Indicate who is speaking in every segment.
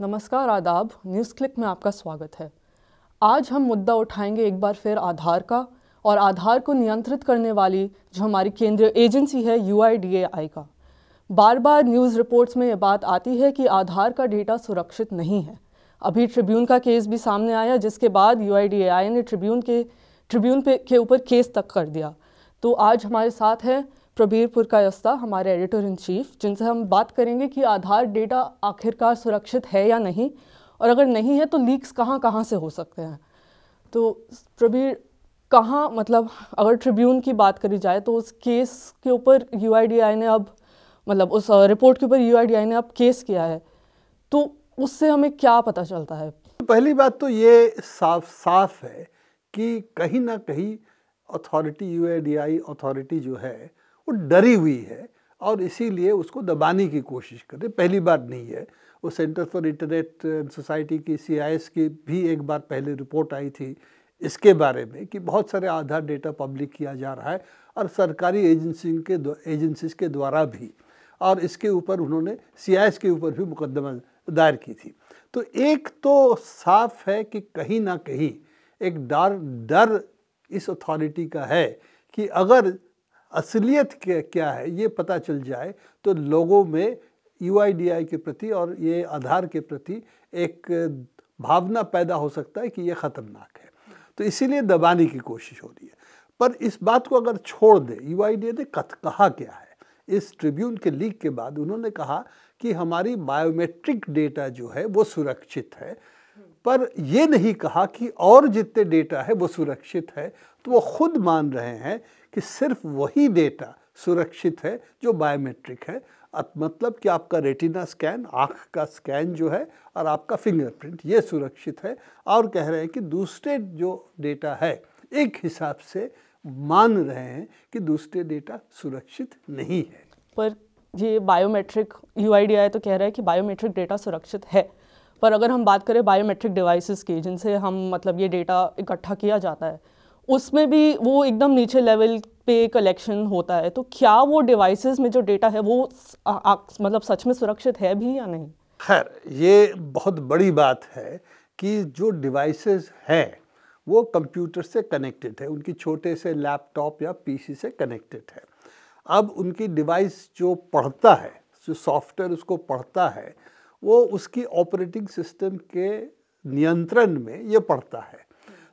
Speaker 1: नमस्कार आदाब news click में आपका स्वागत है आज हम मुद्दा उठाएंगे एक बार फिर आधार का और आधार को नियंत्रित करने वाली जो हमारी केंद्रीय एजेंसी है यू का बार बार न्यूज़ रिपोर्ट्स में ये बात आती है कि आधार का डेटा सुरक्षित नहीं है अभी ट्रिब्यून का केस भी सामने आया जिसके बाद यू ने ट्रिब्यून के ट्रिब्यून पे के ऊपर केस तक कर दिया तो आज हमारे साथ हैं प्रबीरपुर का हमारे एडिटर इन चीफ जिनसे हम बात करेंगे कि आधार डेटा आखिरकार सुरक्षित है या नहीं और अगर नहीं है तो लीक्स कहाँ कहाँ से हो सकते हैं तो प्रबीर कहाँ मतलब अगर ट्रिब्यून की बात करी जाए तो उस केस के ऊपर यू ने अब मतलब उस रिपोर्ट के ऊपर यू ने अब केस किया है तो उससे हमें क्या पता चलता है
Speaker 2: पहली बात तो ये साफ साफ है कि कहीं ना कहीं अथॉरिटी यू अथॉरिटी जो है वो डरी हुई है और इसीलिए उसको दबाने की कोशिश कर रही पहली बार नहीं है वो सेंटर फॉर इंटरनेट सोसाइटी की एस की भी एक बार पहले रिपोर्ट आई थी इसके बारे में कि बहुत सारे आधार डेटा पब्लिक किया जा रहा है और सरकारी एजेंसी के एजेंसीज के द्वारा भी और इसके ऊपर उन्होंने एस के ऊपर भी मुकदमा दायर की थी तो एक तो साफ है कि कहीं ना कहीं एक डर डर इस अथॉरिटी का है कि अगर असलियत क्या है ये पता चल जाए तो लोगों में यू के प्रति और ये आधार के प्रति एक भावना पैदा हो सकता है कि ये ख़तरनाक है तो इसीलिए दबाने की कोशिश हो रही है पर इस बात को अगर छोड़ दे यू ने कथ कहा क्या है इस ट्रिब्यून के लीक के बाद उन्होंने कहा कि हमारी बायोमेट्रिक डेटा जो है वो सुरक्षित है पर ये नहीं कहा कि और जितने डेटा है वो सुरक्षित है तो वो खुद मान रहे हैं कि सिर्फ वही डेटा सुरक्षित है जो बायोमेट्रिक है मतलब कि आपका रेटिना स्कैन आँख का स्कैन जो है और आपका फिंगरप्रिंट ये सुरक्षित है और कह रहे हैं कि दूसरे जो डेटा
Speaker 1: है एक हिसाब से मान रहे हैं कि दूसरे डेटा सुरक्षित नहीं है पर ये biometric U I I D तो कह रहा है कि बायोमेट्रिक डेटा सुरक्षित है पर अगर हम बात करें बायोमेट्रिक डिवाइसेस की जिनसे हम मतलब ये डेटा इकट्ठा किया जाता है उसमें भी वो एकदम नीचे लेवल पे कलेक्शन होता है तो क्या वो डिवाइसेस में जो डेटा है वो आ, आ, मतलब सच में सुरक्षित है भी या नहीं
Speaker 2: खैर ये बहुत बड़ी बात है कि जो डिवाइसेस हैं वो कंप्यूटर से कनेक्टेड है उनकी छोटे से लैपटॉप या पीसी से कनेक्टेड है अब उनकी डिवाइस जो पढ़ता है जो सॉफ्टवेयर उसको पढ़ता है वो उसकी ऑपरेटिंग सिस्टम के नियंत्रण में ये पढ़ता है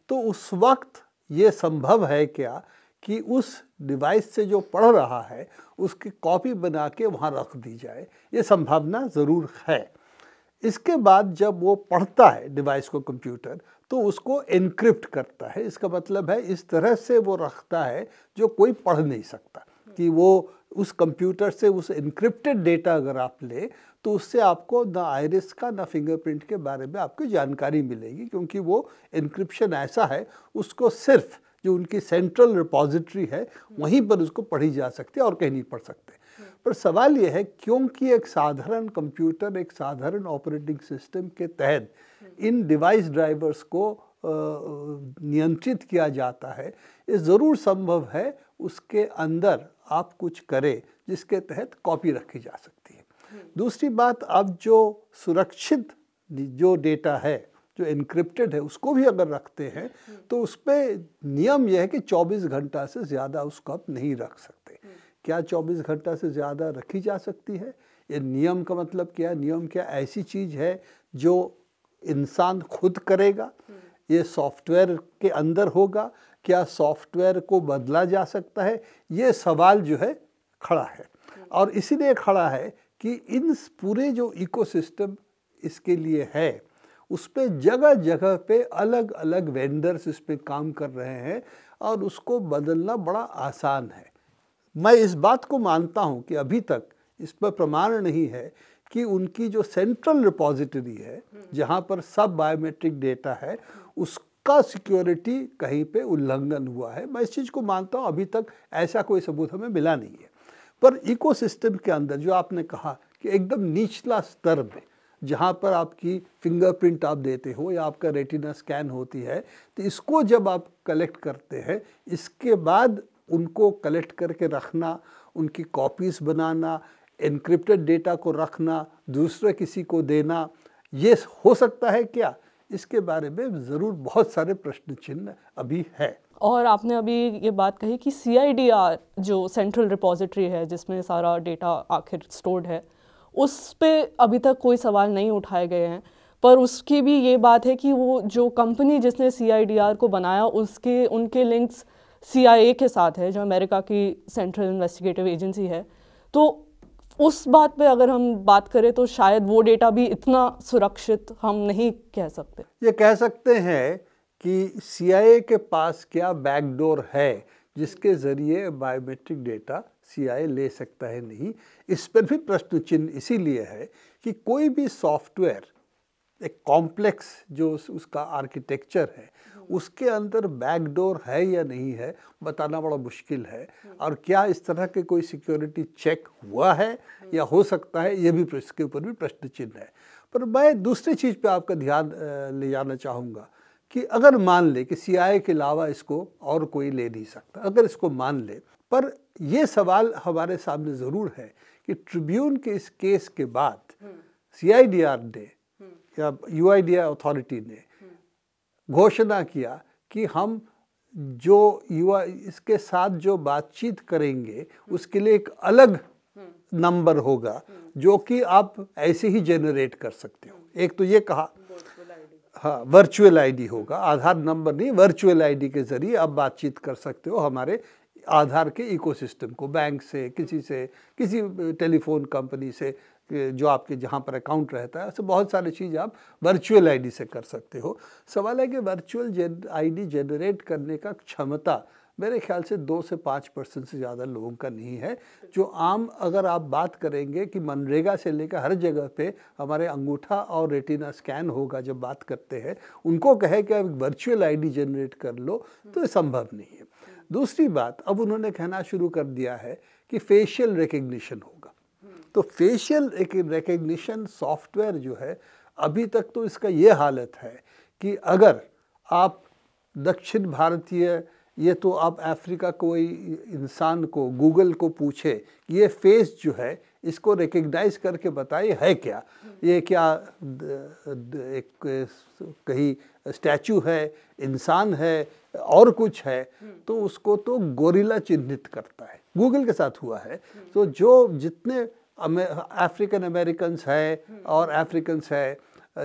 Speaker 2: तो उस वक्त ये संभव है क्या कि उस डिवाइस से जो पढ़ रहा है उसकी कॉपी बना के वहाँ रख दी जाए ये संभावना ज़रूर है इसके बाद जब वो पढ़ता है डिवाइस को कंप्यूटर तो उसको इनक्रिप्ट करता है इसका मतलब है इस तरह से वो रखता है जो कोई पढ़ नहीं सकता कि वो उस कंप्यूटर से उस इनक्रिप्टेड डेटा अगर आप ले तो उससे आपको ना आयरिस का ना फिंगरप्रिंट के बारे में आपको जानकारी मिलेगी क्योंकि वो इनक्रिप्शन ऐसा है उसको सिर्फ जो उनकी सेंट्रल रिपोजिटरी है वहीं पर उसको पढ़ी जा सकती है और कहीं नहीं पढ़ सकते पर सवाल यह है क्योंकि एक साधारण कंप्यूटर एक साधारण ऑपरेटिंग सिस्टम के तहत इन डिवाइस ड्राइवर्स को नियंत्रित किया जाता है ये ज़रूर संभव है उसके अंदर आप कुछ करें जिसके तहत कॉपी रखी जा सकती है हम्म। दूसरी बात अब जो सुरक्षित जो डेटा है जो इनक्रिप्टेड है उसको भी अगर रखते हैं हम्म। तो उस पर नियम यह है कि 24 घंटा से ज़्यादा उसको आप नहीं रख सकते हम्म। क्या 24 घंटा से ज़्यादा रखी जा सकती है ये नियम का मतलब क्या है नियम क्या ऐसी चीज़ है जो इंसान खुद करेगा ये सॉफ्टवेयर के अंदर होगा क्या सॉफ्टवेयर को बदला जा सकता है ये सवाल जो है खड़ा है और इसीलिए खड़ा है कि इन पूरे जो इकोसिस्टम इसके लिए है उस पर जगह जगह पे अलग अलग वेंडर्स इस पर काम कर रहे हैं और उसको बदलना बड़ा आसान है मैं इस बात को मानता हूँ कि अभी तक इस पर प्रमाण नहीं है कि उनकी जो सेंट्रल रिपोजिटरी है जहाँ पर सब बायोमेट्रिक डेटा है उस का सिक्योरिटी कहीं पे उल्लंघन हुआ है मैं इस चीज़ को मानता हूँ अभी तक ऐसा कोई सबूत हमें मिला नहीं है पर इकोसिस्टम के अंदर जो आपने कहा कि एकदम निचला स्तर में जहाँ पर आपकी फिंगरप्रिंट आप देते हो या आपका रेटिना स्कैन होती है तो इसको जब आप कलेक्ट करते हैं इसके बाद उनको कलेक्ट करके रखना उनकी कॉपीज़ बनाना इनक्रिप्टेड डेटा को रखना दूसरे किसी को देना ये हो सकता है क्या इसके बारे में ज़रूर बहुत सारे प्रश्न चिन्ह अभी है
Speaker 1: और आपने अभी ये बात कही कि सी जो सेंट्रल रिपोजिटरी है जिसमें सारा डेटा आखिर स्टोर्ड है उस पर अभी तक कोई सवाल नहीं उठाए गए हैं पर उसकी भी ये बात है कि वो जो कंपनी जिसने सी को बनाया उसके उनके लिंक्स सी के साथ है जो अमेरिका की सेंट्रल इन्वेस्टिगेटिव एजेंसी है तो उस बात पे अगर हम बात करें तो शायद वो डेटा भी इतना सुरक्षित हम नहीं कह सकते
Speaker 2: ये कह सकते हैं कि सीआईए के पास क्या बैकडोर है जिसके ज़रिए बायोमेट्रिक डेटा सीआईए ले सकता है नहीं इस पर भी प्रश्न चिन्ह इसीलिए है कि कोई भी सॉफ्टवेयर एक कॉम्प्लेक्स जो उसका आर्किटेक्चर है उसके अंदर बैकडोर है या नहीं है बताना बड़ा मुश्किल है और क्या इस तरह के कोई सिक्योरिटी चेक हुआ है या हो सकता है ये भी इसके ऊपर भी प्रश्न चिन्ह है पर मैं दूसरी चीज़ पे आपका ध्यान ले जाना चाहूँगा कि अगर मान ले कि सी के अलावा इसको और कोई ले नहीं सकता अगर इसको मान ले पर यह सवाल हमारे सामने ज़रूर है कि ट्रिब्यून के इस केस के बाद आर हम्म। ने हम्म। या यूआईडीआई अथॉरिटी ने घोषणा किया कि हम जो युवा इसके साथ जो बातचीत करेंगे हम्म। उसके लिए एक अलग हम्म। नंबर होगा हम्म। जो कि आप ऐसे ही जेनरेट कर सकते हो एक तो ये कहा हाँ वर्चुअल आईडी होगा आधार नंबर नहीं वर्चुअल आईडी के ज़रिए आप बातचीत कर सकते हो हमारे आधार के इकोसिस्टम को बैंक से किसी से किसी टेलीफोन कंपनी से जो आपके जहाँ पर अकाउंट रहता है ऐसे बहुत सारी चीज़ आप वर्चुअल आईडी से कर सकते हो सवाल है कि वर्चुअल जेन, आई जनरेट करने का क्षमता मेरे ख्याल से दो से पाँच परसेंट से ज़्यादा लोगों का नहीं है जो आम अगर आप बात करेंगे कि मनरेगा से लेकर हर जगह पे हमारे अंगूठा और रेटिना स्कैन होगा जब बात करते हैं उनको कहे कि आप वर्चुअल आईडी जनरेट कर लो तो ये संभव नहीं है दूसरी बात अब उन्होंने कहना शुरू कर दिया है कि फेशियल रिकग्निशन हो तो फेशियल एक रिकग्निशन सॉफ्टवेयर जो है अभी तक तो इसका ये हालत है कि अगर आप दक्षिण भारतीय ये तो आप अफ्रीका कोई इंसान को गूगल को पूछे ये फेस जो है इसको रिकग्नाइज करके बताए है क्या ये क्या एक कहीं स्टैचू है इंसान है और कुछ है तो उसको तो गोरिला चिन्हित करता है गूगल के साथ हुआ है तो जो जितने अफ्रीकन अमेरिकन है और अफ्रीकन्स है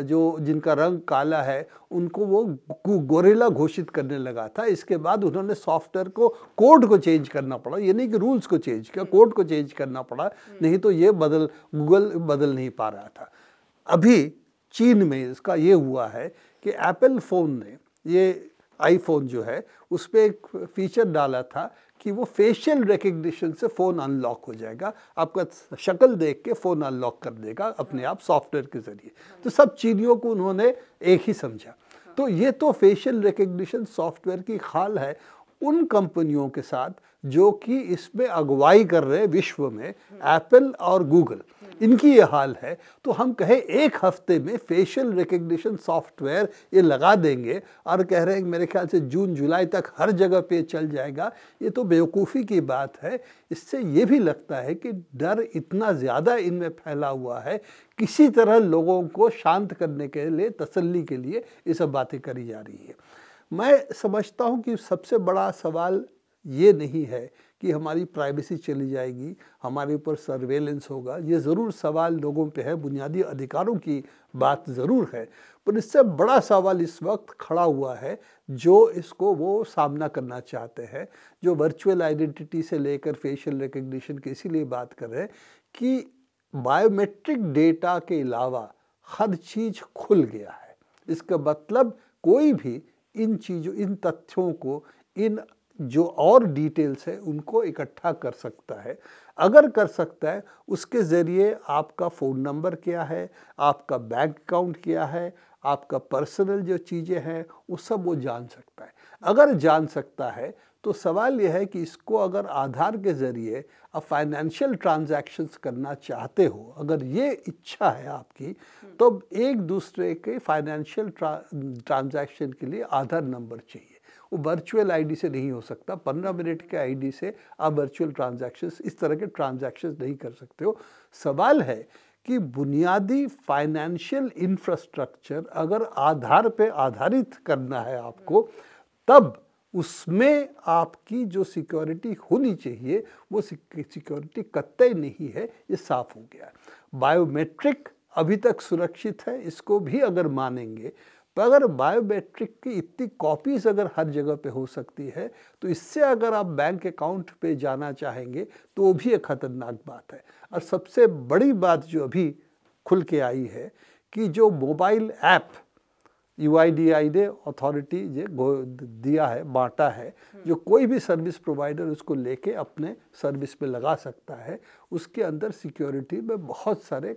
Speaker 2: जो जिनका रंग काला है उनको वो गोरेला घोषित करने लगा था इसके बाद उन्होंने सॉफ्टवेयर को कोड को चेंज करना पड़ा ये नहीं कि रूल्स को चेंज किया हम्म। कोड को चेंज करना पड़ा नहीं तो ये बदल गूगल बदल नहीं पा रहा था अभी चीन में इसका ये हुआ है कि एप्पल फ़ोन ने ये आईफोन जो है उस पर एक फीचर डाला था कि वो फेशियल रिकग्निशन से फ़ोन अनलॉक हो जाएगा आपका शक्ल देख के फ़ोन अनलॉक कर देगा अपने आप सॉफ्टवेयर के ज़रिए तो सब चीज़ों को उन्होंने एक ही समझा तो ये तो फेशियल रिकग्निशन सॉफ्टवेयर की खाल है उन कंपनियों के साथ जो कि इसमें अगुवाई कर रहे हैं विश्व में एप्पल और गूगल इनकी ये हाल है तो हम कहें एक हफ्ते में फेशियल रिकग्निशन सॉफ्टवेयर ये लगा देंगे और कह रहे हैं मेरे ख्याल से जून जुलाई तक हर जगह पे चल जाएगा ये तो बेवकूफ़ी की बात है इससे ये भी लगता है कि डर इतना ज़्यादा इनमें फैला हुआ है किसी तरह लोगों को शांत करने के लिए तसल्ली के लिए ये सब बातें करी जा रही है मैं समझता हूँ कि सबसे बड़ा सवाल ये नहीं है कि हमारी प्राइवेसी चली जाएगी हमारे ऊपर सर्वेलेंस होगा ये ज़रूर सवाल लोगों पे है बुनियादी अधिकारों की बात ज़रूर है पर इससे बड़ा सवाल इस वक्त खड़ा हुआ है जो इसको वो सामना करना चाहते हैं जो वर्चुअल आइडेंटिटी से लेकर फेशियल रिकग्निशन की इसीलिए बात कर रहे हैं कि बायोमेट्रिक डेटा के अलावा हर चीज़ खुल गया है इसका मतलब कोई भी इन चीज़ों इन तथ्यों को इन जो और डिटेल्स है उनको इकट्ठा कर सकता है अगर कर सकता है उसके ज़रिए आपका फ़ोन नंबर क्या है आपका बैंक अकाउंट क्या है आपका पर्सनल जो चीज़ें हैं वो सब वो जान सकता है अगर जान सकता है तो सवाल यह है कि इसको अगर आधार के ज़रिए आप फाइनेंशियल ट्रांजैक्शंस करना चाहते हो अगर ये इच्छा है आपकी हम्म। तो एक दूसरे के फाइनेंशियल ट्रांजैक्शन के लिए आधार नंबर चाहिए वो वर्चुअल आईडी से नहीं हो सकता पंद्रह मिनट के आईडी से आप वर्चुअल ट्रांजैक्शंस इस तरह के ट्रांजैक्शंस नहीं कर सकते हो सवाल है कि बुनियादी फाइनेंशियल इंफ्रास्ट्रक्चर अगर आधार पे आधारित करना है आपको हम्म। तब उसमें आपकी जो सिक्योरिटी होनी चाहिए वो सिक्योरिटी कतई नहीं है ये साफ हो गया बायोमेट्रिक अभी तक सुरक्षित है इसको भी अगर मानेंगे तो अगर बायोमेट्रिक की इतनी कॉपीज अगर हर जगह पे हो सकती है तो इससे अगर आप बैंक अकाउंट पे जाना चाहेंगे तो वो भी एक ख़तरनाक बात है और सबसे बड़ी बात जो अभी खुल के आई है कि जो मोबाइल ऐप आई ने अथॉरिटी ये दिया है बांटा है हम्म। जो कोई भी सर्विस प्रोवाइडर उसको लेके अपने सर्विस में लगा सकता है उसके अंदर सिक्योरिटी में बहुत सारे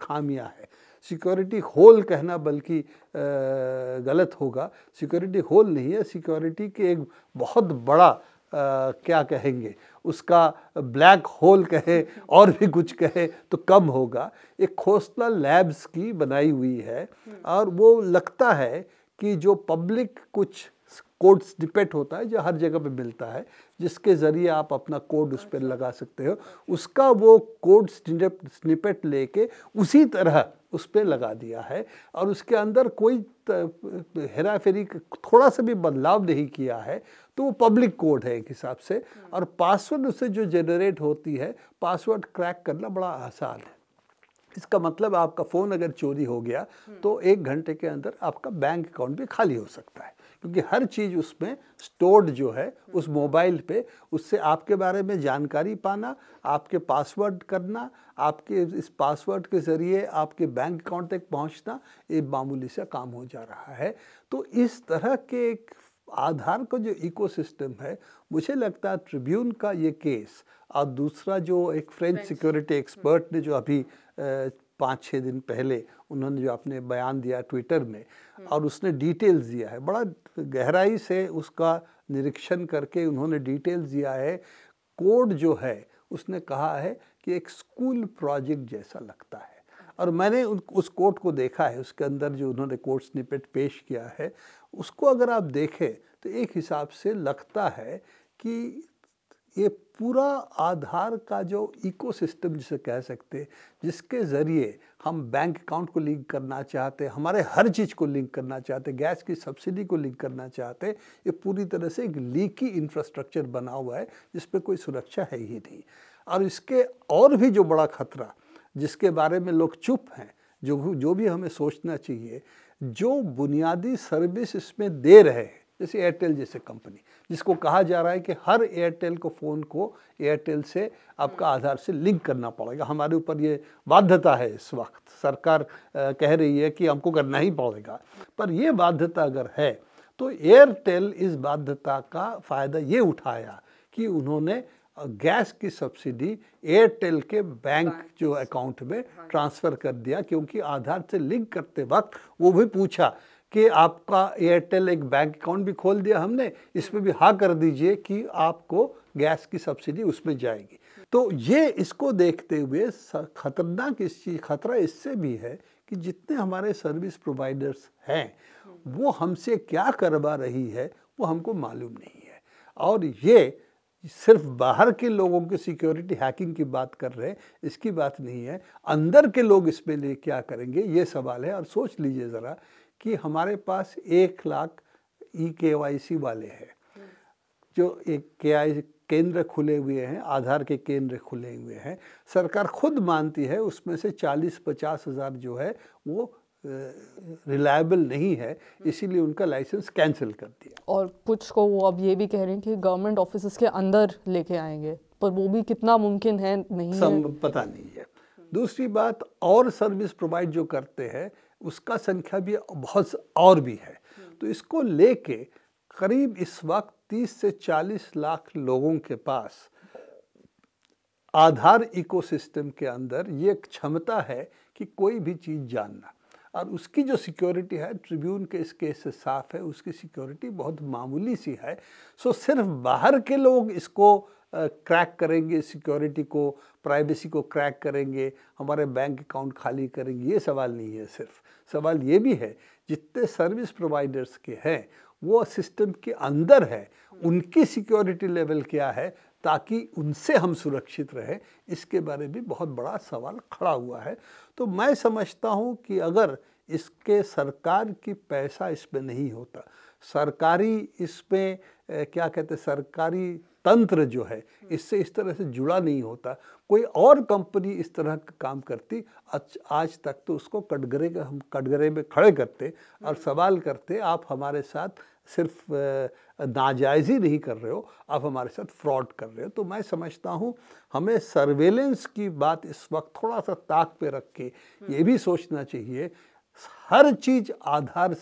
Speaker 2: खामियां हैं सिक्योरिटी होल कहना बल्कि गलत होगा सिक्योरिटी होल नहीं है सिक्योरिटी के एक बहुत बड़ा क्या कहेंगे उसका ब्लैक होल कहें और भी कुछ कहें तो कम होगा एक खोसला लैब्स की बनाई हुई है हम्म। और वो लगता है कि जो पब्लिक कुछ कोड स्निपेट होता है जो हर जगह पे मिलता है जिसके ज़रिए आप अपना कोड उस पर लगा सकते हो उसका वो कोड स्निपेट लेके उसी तरह उस पर लगा दिया है और उसके अंदर कोई हेरा फेरी थोड़ा सा भी बदलाव नहीं किया है तो वो पब्लिक कोड है एक हिसाब से और पासवर्ड उससे जो जनरेट होती है पासवर्ड क्रैक करना बड़ा आसान है इसका मतलब आपका फ़ोन अगर चोरी हो गया तो एक घंटे के अंदर आपका बैंक अकाउंट भी खाली हो सकता है क्योंकि हर चीज़ उसमें स्टोर्ड जो है उस मोबाइल पे उससे आपके बारे में जानकारी पाना आपके पासवर्ड करना आपके इस पासवर्ड के ज़रिए आपके बैंक अकाउंट तक पहुंचना ये मामूली सा काम हो जा रहा है तो इस तरह के एक आधार का जो इकोसिस्टम है मुझे लगता है ट्रिब्यून का ये केस और दूसरा जो एक फ्रेंच सिक्योरिटी एक्सपर्ट ने जो अभी पाँच छः दिन पहले उन्होंने जो आपने बयान दिया ट्विटर में और उसने डिटेल्स दिया है बड़ा गहराई से उसका निरीक्षण करके उन्होंने डिटेल्स दिया है कोड जो है उसने कहा है कि एक स्कूल प्रोजेक्ट जैसा लगता है और मैंने उन उस कोट को देखा है उसके अंदर जो उन्होंने कोर्ट स्निपेट पेश किया है उसको अगर आप देखें तो एक हिसाब से लगता है कि ये पूरा आधार का जो इकोसिस्टम जिसे कह सकते जिसके ज़रिए हम बैंक अकाउंट को लिंक करना चाहते हमारे हर चीज़ को लिंक करना चाहते गैस की सब्सिडी को लिंक करना चाहते ये पूरी तरह से एक लीकी इंफ्रास्ट्रक्चर बना हुआ है जिस पर कोई सुरक्षा है ही नहीं और इसके और भी जो बड़ा खतरा जिसके बारे में लोग चुप हैं जो जो भी हमें सोचना चाहिए जो बुनियादी सर्विस इसमें दे रहे हैं जैसे एयरटेल जैसे कंपनी जिसको कहा जा रहा है कि हर एयरटेल को फ़ोन को एयरटेल से आपका हम्म। आधार से लिंक करना पड़ेगा हमारे ऊपर ये बाध्यता है इस वक्त सरकार कह रही है कि हमको करना ही पड़ेगा पर ये बाध्यता अगर है तो एयरटेल इस बाध्यता का फ़ायदा ये उठाया कि उन्होंने गैस की सब्सिडी एयरटेल के बैंक जो अकाउंट में ट्रांसफ़र हाँ। कर दिया क्योंकि आधार से लिंक करते वक्त वो भी पूछा कि आपका एयरटेल एक बैंक अकाउंट भी खोल दिया हमने इसमें भी हाँ कर दीजिए कि आपको गैस की सब्सिडी उसमें जाएगी तो ये इसको देखते हुए खतरनाक इस चीज खतरा इससे भी है कि जितने हमारे सर्विस प्रोवाइडर्स हैं वो हमसे क्या करवा रही है वो हमको मालूम नहीं है और ये सिर्फ बाहर के लोगों की सिक्योरिटी हैकिंग की बात कर रहे हैं इसकी बात नहीं है अंदर के लोग इसमें ले क्या करेंगे ये सवाल है और सोच लीजिए ज़रा कि हमारे पास एक लाख ई के वाले हैं जो एक के केंद्र खुले हुए हैं आधार के केंद्र खुले हुए हैं सरकार खुद मानती है उसमें से चालीस पचास हज़ार जो है वो रिलायबल नहीं है इसीलिए उनका लाइसेंस कैंसिल कर दिया
Speaker 1: और कुछ को वो अब ये भी कह रहे हैं कि गवर्नमेंट ऑफिस के अंदर लेके आएंगे पर वो भी कितना मुमकिन है नहीं सम, है।
Speaker 2: पता नहीं है दूसरी बात और सर्विस प्रोवाइड जो करते हैं उसका संख्या भी बहुत और भी है तो इसको लेके करीब इस वक्त 30 से 40 लाख लोगों के पास आधार इकोसिस्टम के अंदर ये क्षमता है कि कोई भी चीज़ जानना और उसकी जो सिक्योरिटी है ट्रिब्यून के इस केस से साफ है उसकी सिक्योरिटी बहुत मामूली सी है सो सिर्फ बाहर के लोग इसको क्रैक करेंगे सिक्योरिटी को प्राइवेसी को क्रैक करेंगे हमारे बैंक अकाउंट खाली करेंगे ये सवाल नहीं है सिर्फ सवाल ये भी है जितने सर्विस प्रोवाइडर्स के हैं वो सिस्टम के अंदर है उनकी सिक्योरिटी लेवल क्या है ताकि उनसे हम सुरक्षित रहें इसके बारे में बहुत बड़ा सवाल खड़ा हुआ है तो मैं समझता हूँ कि अगर इसके सरकार की पैसा इसमें नहीं होता सरकारी इसमें क्या कहते सरकारी तंत्र जो है हम्म। इससे इस तरह से जुड़ा नहीं होता कोई और कंपनी इस तरह का काम करती आज आज तक तो उसको कटघरे का हम कटघरे में खड़े करते और हम्म। सवाल करते आप हमारे साथ सिर्फ नाजायज ही नहीं कर रहे हो आप हमारे साथ फ्रॉड कर रहे हो तो मैं समझता हूँ हमें सर्वेलेंस की बात इस वक्त थोड़ा सा ताक पे रख के हम्म। ये भी सोचना चाहिए हर चीज़ आधार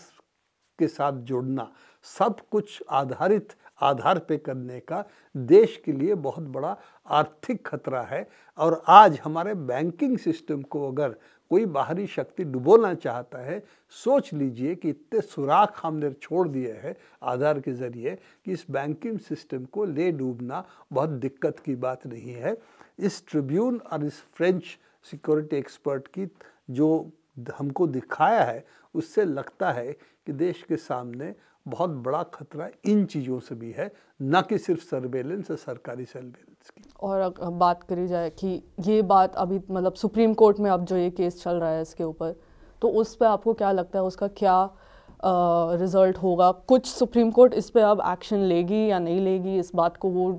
Speaker 2: के साथ जुड़ना सब कुछ आधारित आधार पे करने का देश के लिए बहुत बड़ा आर्थिक खतरा है और आज हमारे बैंकिंग सिस्टम को अगर कोई बाहरी शक्ति डुबोना चाहता है सोच लीजिए कि इतने सुराख हमने छोड़ दिए हैं आधार के ज़रिए कि इस बैंकिंग सिस्टम को ले डूबना बहुत दिक्कत की बात नहीं है इस ट्रिब्यून और इस फ्रेंच सिक्योरिटी एक्सपर्ट की जो हमको दिखाया है उससे लगता है कि देश के सामने बहुत बड़ा खतरा इन चीज़ों से भी है ना कि सिर्फ सर्वेलेंस या सरकारी सर्वेलेंस
Speaker 1: की और अगर बात करी जाए कि ये बात अभी मतलब सुप्रीम कोर्ट में अब जो ये केस चल रहा है इसके ऊपर तो उस पर आपको क्या लगता है उसका क्या रिजल्ट होगा कुछ सुप्रीम कोर्ट इस पर अब एक्शन लेगी या नहीं लेगी इस बात को वो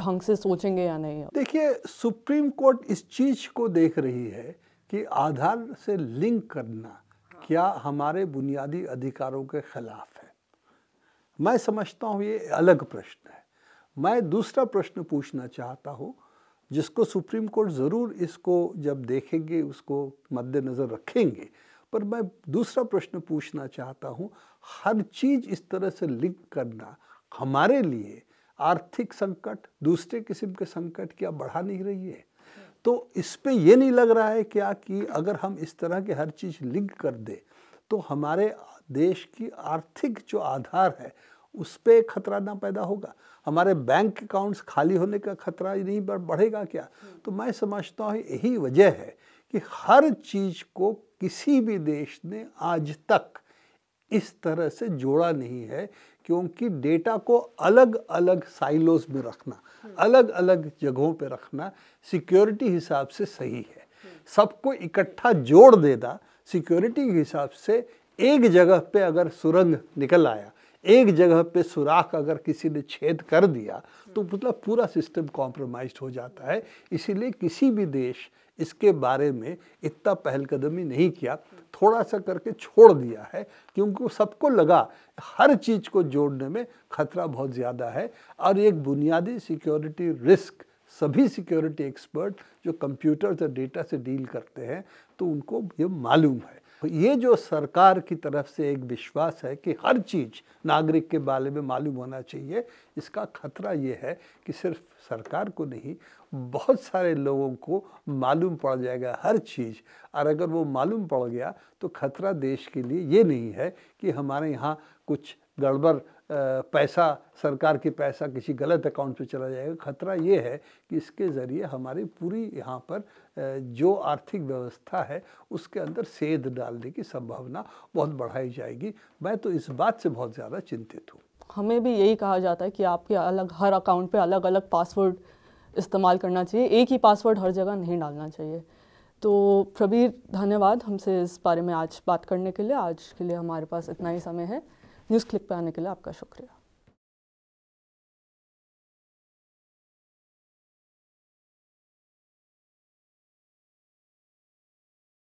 Speaker 1: ढंग से सोचेंगे या नहीं
Speaker 2: देखिए सुप्रीम कोर्ट इस चीज़ को देख रही है कि आधार से लिंक करना क्या हमारे बुनियादी अधिकारों के खिलाफ है मैं समझता हूँ ये अलग प्रश्न है मैं दूसरा प्रश्न पूछना चाहता हूँ जिसको सुप्रीम कोर्ट ज़रूर इसको जब देखेंगे उसको मद्देनज़र रखेंगे पर मैं दूसरा प्रश्न पूछना चाहता हूँ हर चीज़ इस तरह से लिंक करना हमारे लिए आर्थिक संकट दूसरे किस्म के संकट क्या बढ़ा नहीं रही है तो इस पर यह नहीं लग रहा है क्या कि अगर हम इस तरह के हर चीज़ लिंक कर दें तो हमारे देश की आर्थिक जो आधार है उस पर खतरा ना पैदा होगा हमारे बैंक अकाउंट्स खाली होने का खतरा ही नहीं बढ़ेगा क्या तो मैं समझता हूँ यही वजह है कि हर चीज़ को किसी भी देश ने आज तक इस तरह से जोड़ा नहीं है क्योंकि डेटा को अलग अलग साइलोस में रखना अलग अलग जगहों पर रखना सिक्योरिटी हिसाब से सही है सबको इकट्ठा जोड़ देना सिक्योरिटी के हिसाब से एक जगह पे अगर सुरंग निकल आया एक जगह पे सुराख अगर किसी ने छेद कर दिया तो मतलब पूरा सिस्टम कॉम्प्रोमाइज हो जाता है इसीलिए किसी भी देश इसके बारे में इतना पहलकदमी नहीं किया थोड़ा सा करके छोड़ दिया है क्योंकि सबको लगा हर चीज़ को जोड़ने में खतरा बहुत ज़्यादा है और एक बुनियादी सिक्योरिटी रिस्क सभी सिक्योरिटी एक्सपर्ट जो कंप्यूटर से डेटा से डील करते हैं तो उनको ये मालूम है तो ये जो सरकार की तरफ से एक विश्वास है कि हर चीज़ नागरिक के बारे में मालूम होना चाहिए इसका खतरा ये है कि सिर्फ सरकार को नहीं बहुत सारे लोगों को मालूम पड़ जाएगा हर चीज़ और अगर वो मालूम पड़ गया तो खतरा देश के लिए ये नहीं है कि हमारे यहाँ कुछ गड़बड़ पैसा सरकार की पैसा किसी गलत अकाउंट पे चला जाएगा खतरा ये है कि इसके ज़रिए हमारी पूरी यहाँ पर जो आर्थिक व्यवस्था है उसके अंदर सेध डालने की संभावना बहुत बढ़ाई जाएगी मैं तो इस बात से बहुत ज़्यादा चिंतित हूँ
Speaker 1: हमें भी यही कहा जाता है कि आपके अलग हर अकाउंट पे अलग अलग पासवर्ड इस्तेमाल करना चाहिए एक ही पासवर्ड हर जगह नहीं डालना चाहिए तो प्रबीर धन्यवाद हमसे इस बारे में आज बात करने के लिए आज के लिए हमारे पास इतना ही समय है न्यूज़ क्लिक पर आने के लिए आपका शुक्रिया